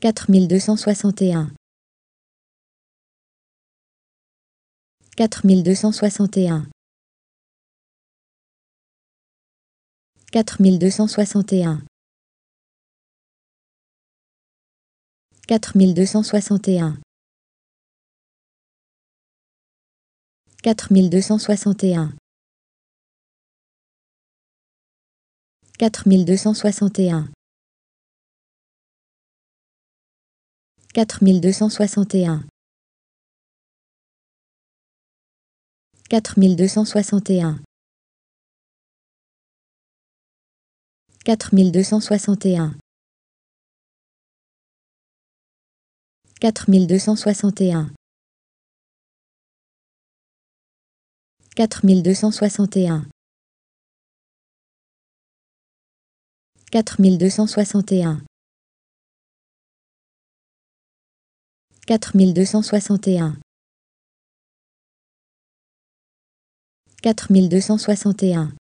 4261 4261 4261 4261 4261 4261 4261 4261 4261 4261 4261 4261 4261 4261